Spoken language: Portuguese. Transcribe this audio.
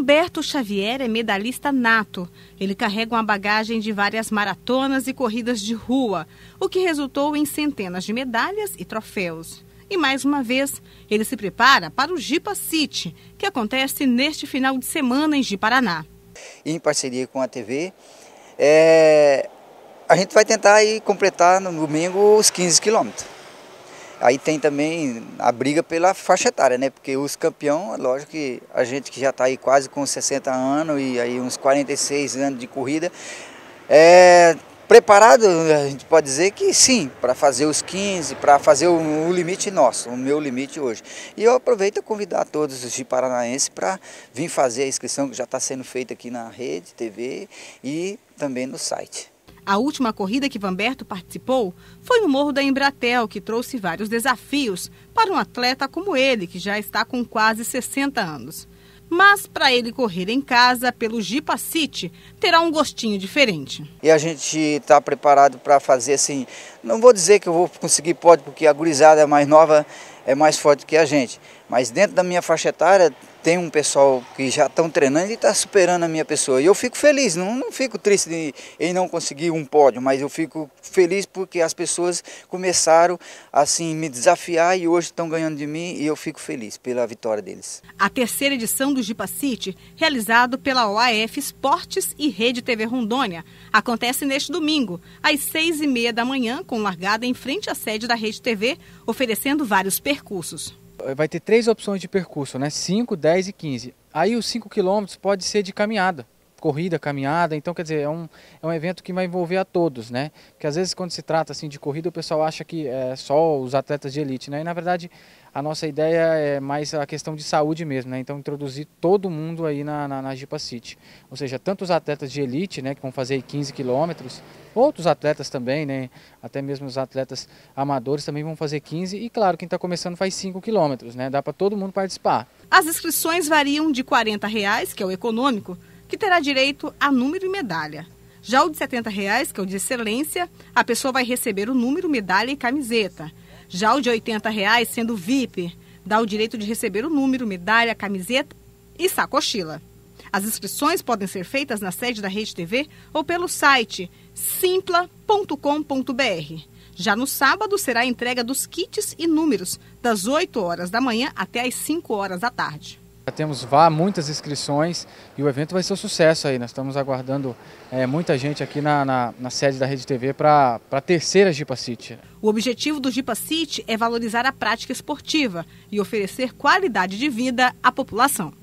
Humberto Xavier é medalhista nato. Ele carrega uma bagagem de várias maratonas e corridas de rua, o que resultou em centenas de medalhas e troféus. E mais uma vez, ele se prepara para o Jipa City, que acontece neste final de semana em Jiparaná. Em parceria com a TV, é... a gente vai tentar aí completar no domingo os 15 quilômetros. Aí tem também a briga pela faixa etária, né? Porque os campeões, é lógico que a gente que já está aí quase com 60 anos e aí uns 46 anos de corrida, é preparado, a gente pode dizer que sim, para fazer os 15, para fazer o, o, limite nosso, o meu limite hoje. E eu aproveito a convidar todos os de paranaense para vir fazer a inscrição que já está sendo feita aqui na rede, TV e também no site. A última corrida que Vamberto participou foi no Morro da Embratel, que trouxe vários desafios para um atleta como ele, que já está com quase 60 anos. Mas para ele correr em casa pelo Jipa City, terá um gostinho diferente. E a gente está preparado para fazer assim, não vou dizer que eu vou conseguir pódio, porque a gurizada é mais nova, é mais forte que a gente mas dentro da minha faixa etária tem um pessoal que já estão treinando e está superando a minha pessoa. E eu fico feliz, não, não fico triste em não conseguir um pódio, mas eu fico feliz porque as pessoas começaram assim me desafiar e hoje estão ganhando de mim e eu fico feliz pela vitória deles. A terceira edição do Gipa City, realizado pela OAF Esportes e Rede TV Rondônia, acontece neste domingo, às seis e meia da manhã, com largada em frente à sede da Rede TV, oferecendo vários percursos. Vai ter três opções de percurso, né? 5, 10 e 15. Aí os 5 quilômetros pode ser de caminhada corrida, caminhada, então quer dizer, é um, é um evento que vai envolver a todos, né? Porque às vezes quando se trata assim de corrida, o pessoal acha que é só os atletas de elite, né? E na verdade a nossa ideia é mais a questão de saúde mesmo, né? Então introduzir todo mundo aí na, na, na Gipa City. Ou seja, tanto os atletas de elite, né, que vão fazer 15 quilômetros, outros atletas também, né? Até mesmo os atletas amadores também vão fazer 15 e claro, quem está começando faz 5 quilômetros, né? Dá para todo mundo participar. As inscrições variam de R$ 40, reais, que é o econômico, que terá direito a número e medalha. Já o de R$ 70, reais, que é o de excelência, a pessoa vai receber o número, medalha e camiseta. Já o de R$ 80, reais, sendo VIP, dá o direito de receber o número, medalha, camiseta e sacochila. As inscrições podem ser feitas na sede da Rede TV ou pelo site simpla.com.br. Já no sábado será a entrega dos kits e números, das 8 horas da manhã até as 5 horas da tarde. Já temos vá, muitas inscrições e o evento vai ser um sucesso aí. Nós estamos aguardando é, muita gente aqui na, na, na, sede da Rede TV para a terceira Gipa City. Né? O objetivo do Gipa City é valorizar a prática esportiva e oferecer qualidade de vida à população.